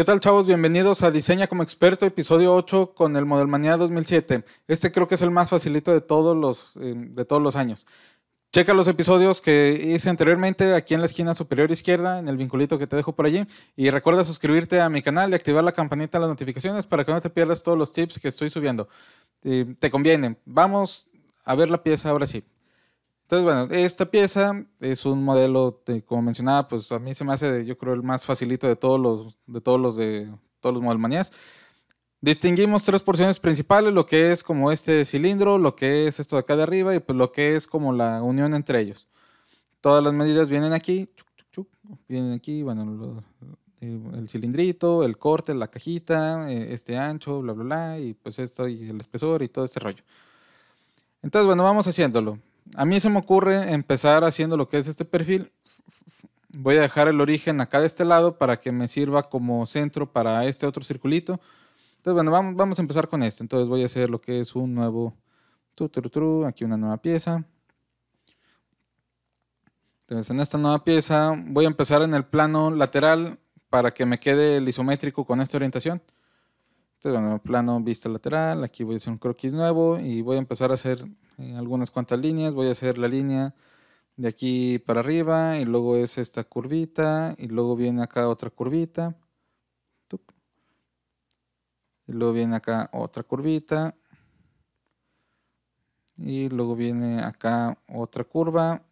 ¿Qué tal chavos? Bienvenidos a Diseña como experto, episodio 8 con el Modelmania 2007. Este creo que es el más facilito de todos los, eh, de todos los años. Checa los episodios que hice anteriormente aquí en la esquina superior izquierda, en el vinculito que te dejo por allí. Y recuerda suscribirte a mi canal y activar la campanita de las notificaciones para que no te pierdas todos los tips que estoy subiendo. te conviene. Vamos a ver la pieza ahora sí. Entonces, bueno, esta pieza es un modelo, de, como mencionaba, pues a mí se me hace, yo creo, el más facilito de todos los de todos los de todos los modelmanías. Distinguimos tres porciones principales, lo que es como este cilindro, lo que es esto de acá de arriba y pues lo que es como la unión entre ellos. Todas las medidas vienen aquí, vienen aquí, bueno, eh, el cilindrito, el corte, la cajita, eh, este ancho, bla, bla, bla, y pues esto y el espesor y todo este rollo. Entonces, bueno, vamos haciéndolo a mí se me ocurre empezar haciendo lo que es este perfil. Voy a dejar el origen acá de este lado para que me sirva como centro para este otro circulito. Entonces, bueno, vamos, a empezar con esto. Entonces voy a hacer lo que es un nuevo... aquí una nueva pieza. Entonces, en esta nueva pieza voy a empezar en el plano lateral para que me quede el isométrico con esta orientación. Entonces, bueno, plano, vista lateral, aquí voy a hacer un croquis nuevo y voy a empezar a hacer eh, algunas cuantas líneas. Voy a hacer la línea de aquí para arriba y luego es esta curvita y luego viene acá otra curvita. Y luego viene acá otra curvita. Y luego viene acá otra curva.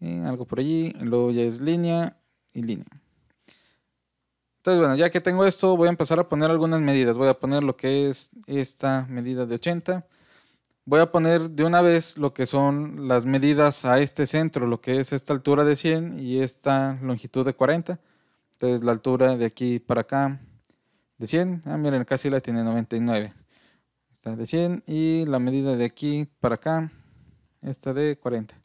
Y algo por allí. Y luego ya es línea y línea. Entonces, bueno, ya que tengo esto, voy a empezar a poner algunas medidas. Voy a poner lo que es esta medida de 80. Voy a poner de una vez lo que son las medidas a este centro, lo que es esta altura de 100 y esta longitud de 40. Entonces, la altura de aquí para acá de 100. Ah, miren, casi la tiene 99. Esta de 100 y la medida de aquí para acá, esta de 40.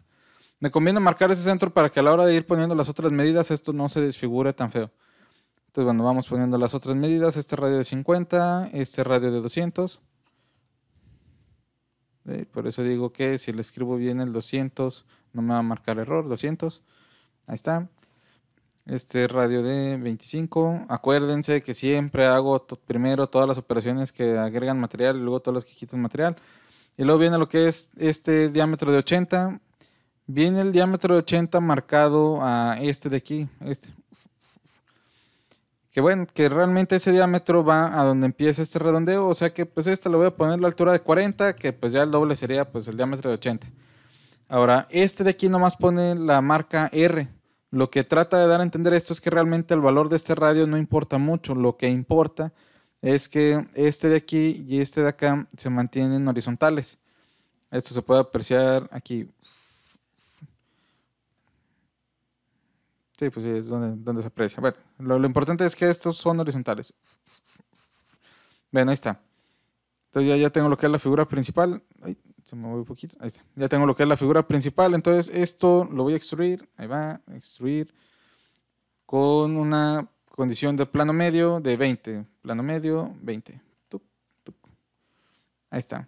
Me conviene marcar ese centro para que a la hora de ir poniendo las otras medidas esto no se desfigure tan feo. Entonces, bueno, vamos poniendo las otras medidas. Este radio de 50, este radio de 200. Por eso digo que si le escribo bien el 200, no me va a marcar error. 200. Ahí está. Este radio de 25. Acuérdense que siempre hago primero todas las operaciones que agregan material y luego todas las que quitan material. Y luego viene lo que es este diámetro de 80. Viene el diámetro de 80 marcado a este de aquí. Este que bueno, que realmente ese diámetro va a donde empieza este redondeo, o sea que pues este lo voy a poner la altura de 40, que pues ya el doble sería pues el diámetro de 80. Ahora, este de aquí nomás pone la marca R. Lo que trata de dar a entender esto es que realmente el valor de este radio no importa mucho, lo que importa es que este de aquí y este de acá se mantienen horizontales. Esto se puede apreciar aquí. Sí, pues sí, es donde, se aprecia. Bueno, lo, importante es que estos son horizontales. Bueno, ahí está. Entonces ya, tengo lo que es la figura principal. Ay, se me un poquito. Ahí está. Ya tengo lo que es la figura principal. Entonces esto lo voy a extruir. Ahí va, extruir. Con una condición de plano medio de 20. Plano medio, 20. Ahí está.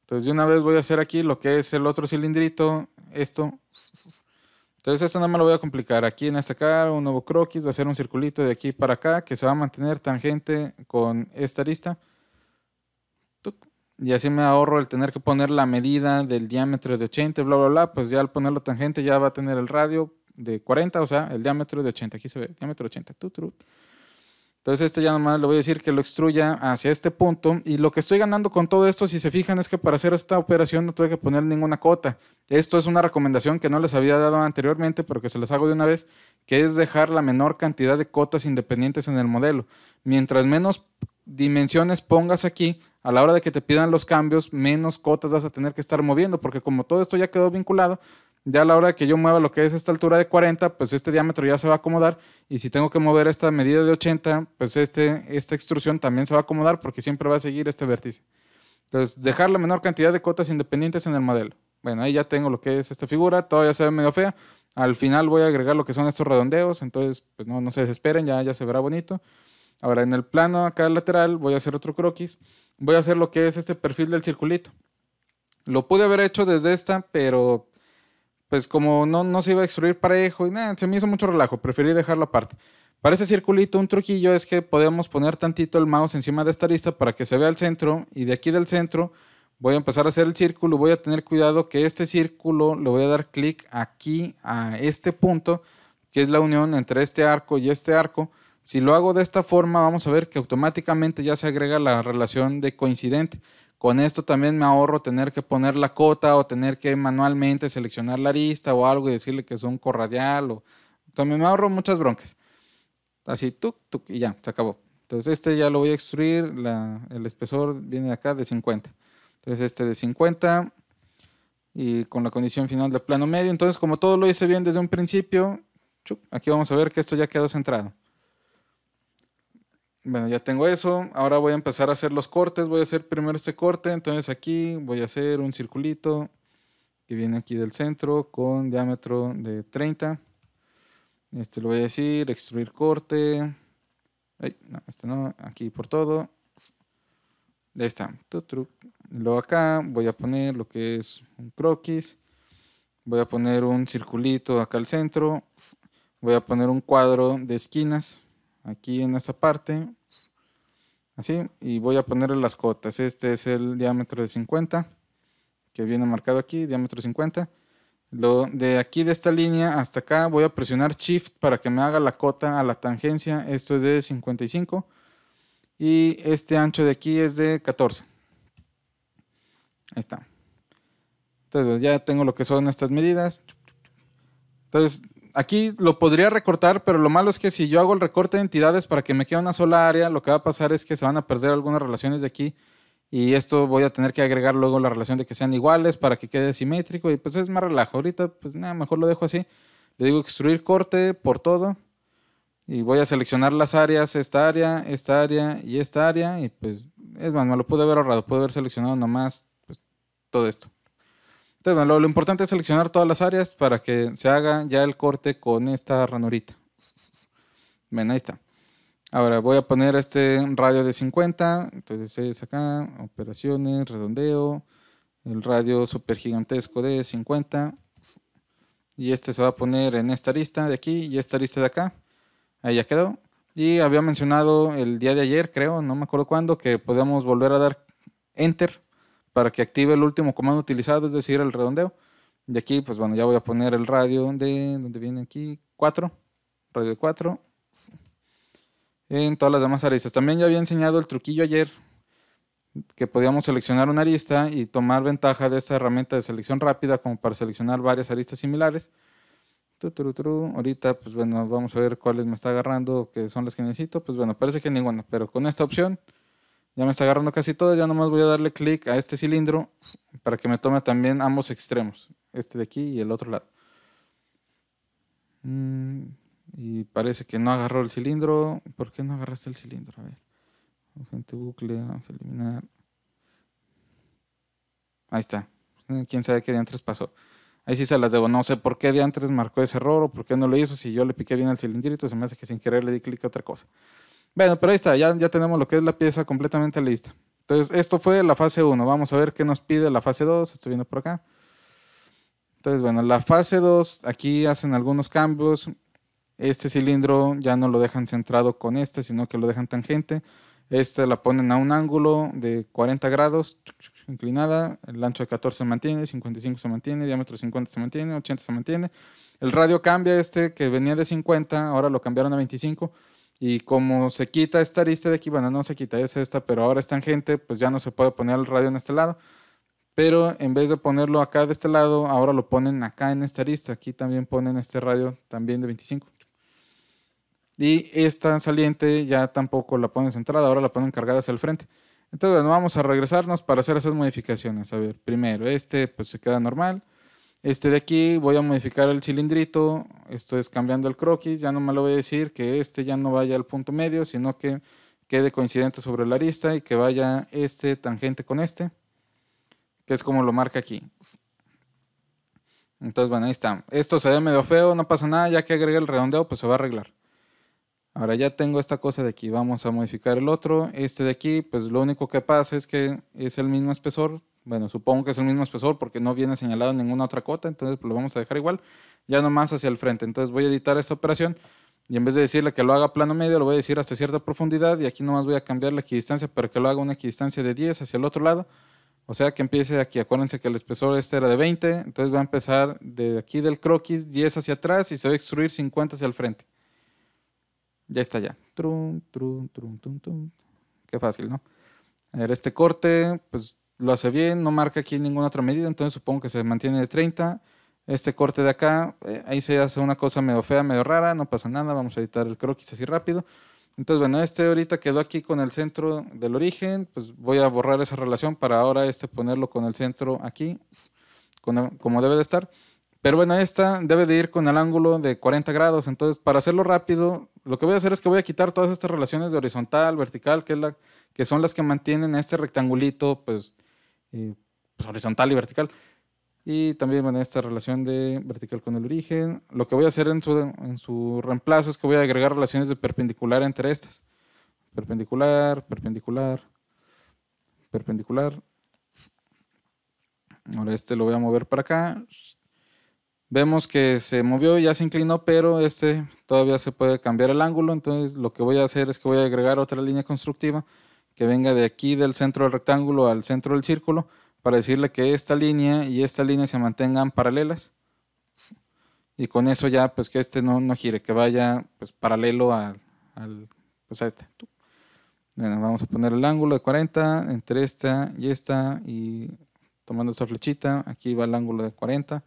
Entonces de una vez voy a hacer aquí lo que es el otro cilindrito. Esto. Entonces esto no me lo voy a complicar. Aquí en esta cara, un nuevo croquis, va a ser un circulito de aquí para acá que se va a mantener tangente con esta arista. Y así me ahorro el tener que poner la medida del diámetro de 80, bla, bla, bla. Pues ya al ponerlo tangente ya va a tener el radio de 40, o sea, el diámetro de 80. Aquí se ve, diámetro 80. Entonces este ya nomás le voy a decir que lo extruya hacia este punto y lo que estoy ganando con todo esto, si se fijan, es que para hacer esta operación no tuve que poner ninguna cota. Esto es una recomendación que no les había dado anteriormente, pero que se las hago de una vez, que es dejar la menor cantidad de cotas independientes en el modelo. Mientras menos dimensiones pongas aquí, a la hora de que te pidan los cambios, menos cotas vas a tener que estar moviendo, porque como todo esto ya quedó vinculado, ya a la hora que yo mueva lo que es esta altura de 40, pues este diámetro ya se va a acomodar. Y si tengo que mover esta medida de 80, pues este, esta extrusión también se va a acomodar porque siempre va a seguir este vértice. Entonces, dejar la menor cantidad de cotas independientes en el modelo. Bueno, ahí ya tengo lo que es esta figura, todavía se ve medio fea. Al final voy a agregar lo que son estos redondeos, entonces pues no, se desesperen, ya, ya se verá bonito. Ahora en el plano acá lateral voy a hacer otro croquis. Voy a hacer lo que es este perfil del circulito. Lo pude haber hecho desde esta, pero pues como no, se iba a extruir parejo y nada, se me hizo mucho relajo, preferí dejarlo aparte. Para ese circulito, un truquillo es que podemos poner tantito el mouse encima de esta lista para que se vea el centro y de aquí del centro voy a empezar a hacer el círculo, voy a tener cuidado que este círculo le voy a dar clic aquí a este punto que es la unión entre este arco y este arco. Si lo hago de esta forma, vamos a ver que automáticamente ya se agrega la relación de coincidente con esto también me ahorro tener que poner la cota o tener que manualmente seleccionar la arista o algo y decirle que es un corradial o también me ahorro muchas broncas. Así, tuk, tuk, y ya, se acabó. Entonces este ya lo voy a extruir, el espesor viene de acá de 50. Entonces este de 50 y con la condición final de plano medio. Entonces como todo lo hice bien desde un principio, aquí vamos a ver que esto ya quedó centrado. Bueno, ya tengo eso. Ahora voy a empezar a hacer los cortes. Voy a hacer primero este corte. Entonces aquí voy a hacer un circulito que viene aquí del centro con diámetro de 30. Este lo voy a decir, extruir corte. Ay, no, este no, aquí por todo. Ahí está. Luego acá voy a poner lo que es un croquis. Voy a poner un circulito acá al centro. Voy a poner un cuadro de esquinas aquí en esta parte, así, y voy a ponerle las cotas. Este es el diámetro de 50, que viene marcado aquí, diámetro 50. de aquí de esta línea hasta acá voy a presionar Shift para que me haga la cota a la tangencia. Esto es de 55. Y este ancho de aquí es de 14. Ahí está. Entonces pues, ya tengo lo que son estas medidas. Entonces aquí lo podría recortar, pero lo malo es que si yo hago el recorte de entidades para que me quede una sola área, lo que va a pasar es que se van a perder algunas relaciones de aquí y esto voy a tener que agregar luego la relación de que sean iguales para que quede simétrico y pues es más relajo. Ahorita pues nada, mejor lo dejo así. Le digo extruir corte por todo y voy a seleccionar las áreas, esta área, esta área y esta área y pues es más, me lo pude haber ahorrado, pude haber seleccionado nomás pues, todo esto. Entonces, lo, importante es seleccionar todas las áreas para que se haga ya el corte con esta ranurita. Ven, ahí está. Ahora voy a poner este radio de 50, entonces es acá, operaciones, redondeo, el radio super gigantesco de 50. Y este se va a poner en esta lista de aquí y esta lista de acá. Ahí ya quedó. Y había mencionado el día de ayer, creo, no me acuerdo cuándo, que podíamos volver a dar enter para que active el último comando utilizado, es decir, el redondeo. De aquí, pues bueno, ya voy a poner el radio de, donde viene aquí, 4, radio 4, en todas las demás aristas. También ya había enseñado el truquillo ayer, que podíamos seleccionar una arista y tomar ventaja de esta herramienta de selección rápida como para seleccionar varias aristas similares. Ahorita, pues bueno, vamos a ver cuáles me está agarrando, que son las que necesito. Pues bueno, parece que ninguna, pero con esta opción ya me está agarrando casi todo, ya nomás voy a darle clic a este cilindro para que me tome también ambos extremos, este de aquí y el otro lado. Mm, y parece que no agarró el cilindro. ¿Por qué no agarraste el cilindro? A ver. Gente bucle, vamos a eliminar. Ahí está. Eh, quién sabe qué diantres pasó. Ahí sí se las debo. No sé por qué diantres marcó ese error o por qué no lo hizo. Si yo le piqué bien al cilindrito, se me hace que sin querer le di clic a otra cosa. Bueno, pero ahí está, ya, ya tenemos lo que es la pieza completamente lista. Entonces, esto fue la fase 1. Vamos a ver qué nos pide la fase 2. Estoy viendo por acá. Entonces, bueno, la fase 2, aquí hacen algunos cambios. Este cilindro ya no lo dejan centrado con este, sino que lo dejan tangente. este la ponen a un ángulo de 40 grados, inclinada. El ancho de 14 se mantiene, 55 se mantiene, diámetro 50 se mantiene, 80 se mantiene. El radio cambia este que venía de 50, ahora lo cambiaron a 25. Y como se quita esta arista de aquí, bueno, no se quita, es esta, pero ahora es gente, pues ya no se puede poner el radio en este lado. Pero en vez de ponerlo acá de este lado, ahora lo ponen acá en esta arista. Aquí también ponen este radio también de 25. Y esta saliente ya tampoco la ponen centrada, ahora la ponen cargada hacia el frente. Entonces, bueno, vamos a regresarnos para hacer esas modificaciones. A ver, primero, este pues se queda normal. Este de aquí voy a modificar el cilindrito, esto es cambiando el croquis, ya no me lo voy a decir que este ya no vaya al punto medio, sino que quede coincidente sobre la arista y que vaya este tangente con este, que es como lo marca aquí. Entonces, bueno, ahí está. Esto se ve medio feo, no pasa nada, ya que agregue el redondeo, pues se va a arreglar. Ahora ya tengo esta cosa de aquí, vamos a modificar el otro. Este de aquí, pues lo único que pasa es que es el mismo espesor, bueno, supongo que es el mismo espesor porque no viene señalado en ninguna otra cota, entonces pues, lo vamos a dejar igual, ya nomás hacia el frente. Entonces voy a editar esta operación y en vez de decirle que lo haga plano medio, lo voy a decir hasta cierta profundidad y aquí nomás voy a cambiar la equidistancia para que lo haga una equidistancia de 10 hacia el otro lado. O sea que empiece aquí, acuérdense que el espesor este era de 20, entonces va a empezar de aquí del croquis 10 hacia atrás y se va a extruir 50 hacia el frente. Ya está ya. Trum, trum, trum, Qué fácil, ¿no? A ver, este corte, pues lo hace bien, no marca aquí ninguna otra medida, entonces supongo que se mantiene de 30. Este corte de acá, eh, ahí se hace una cosa medio fea, medio rara, no pasa nada, vamos a editar el croquis así rápido. Entonces, bueno, este ahorita quedó aquí con el centro del origen, pues voy a borrar esa relación para ahora este ponerlo con el centro aquí, como debe de estar. Pero bueno, esta debe de ir con el ángulo de 40 grados, entonces para hacerlo rápido, lo que voy a hacer es que voy a quitar todas estas relaciones de horizontal, vertical, que, es la, que son las que mantienen este rectangulito, pues pues, horizontal y vertical. Y también van esta relación de vertical con el origen. Lo que voy a hacer en su, en su reemplazo es que voy a agregar relaciones de perpendicular entre estas. Perpendicular, perpendicular, perpendicular. Ahora este lo voy a mover para acá. Vemos que se movió, y ya se inclinó, pero este todavía se puede cambiar el ángulo. Entonces lo que voy a hacer es que voy a agregar otra línea constructiva que venga de aquí del centro del rectángulo al centro del círculo para decirle que esta línea y esta línea se mantengan paralelas. Y con eso ya, pues que este no, no gire, que vaya pues, paralelo al, pues, a este. vamos a poner el ángulo de 40 entre esta y esta y tomando esta flechita, aquí va el ángulo de 40.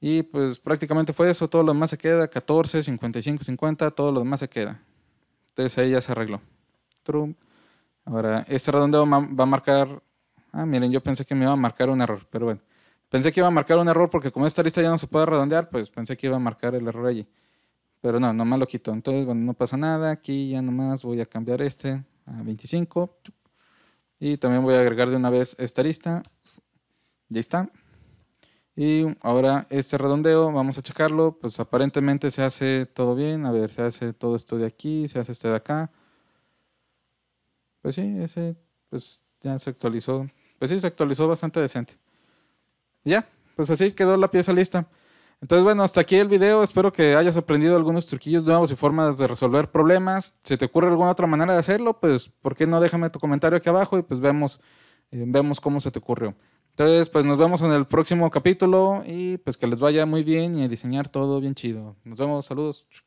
Y pues prácticamente fue eso, todo lo demás se queda, 14, 55, 50, todo lo demás se queda. Entonces ahí ya se arregló. Ahora, este redondeo va a marcar... Ah, miren, yo pensé que me iba a marcar un error, pero bueno. Pensé que iba a marcar un error porque como esta lista ya no se puede redondear, pues pensé que iba a marcar el error allí. Pero no, nomás lo quito. Entonces, bueno, no pasa nada. Aquí ya nomás voy a cambiar este a 25. Y también voy a agregar de una vez esta lista. Ya está. Y ahora este redondeo, vamos a checarlo. Pues aparentemente se hace todo bien. A ver, se hace todo esto de aquí, se hace este de acá. Pues sí, ese pues ya se actualizó. Pues sí, se actualizó bastante decente. ya, pues así quedó la pieza lista. Entonces, bueno, hasta aquí el video. Espero que hayas aprendido algunos truquillos nuevos y formas de resolver problemas. Si te ocurre alguna otra manera de hacerlo, pues, ¿por qué no déjame tu comentario aquí abajo y pues vemos, eh, vemos cómo se te ocurrió? Entonces, pues nos vemos en el próximo capítulo y pues que les vaya muy bien y a diseñar todo bien chido. Nos vemos, saludos.